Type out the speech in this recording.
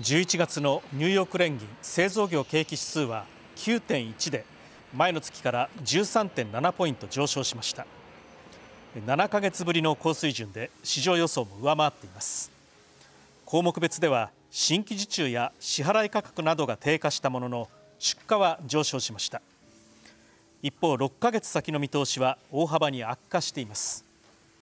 11月のニューヨーク連銀製造業景気指数は9.1で前の月から13.7ポイント上昇しました7ヶ月ぶりの高水準で市場予想も上回っています項目別では新規受注や支払い価格などが低下したものの出荷は上昇しました一方6ヶ月先の見通しは大幅に悪化しています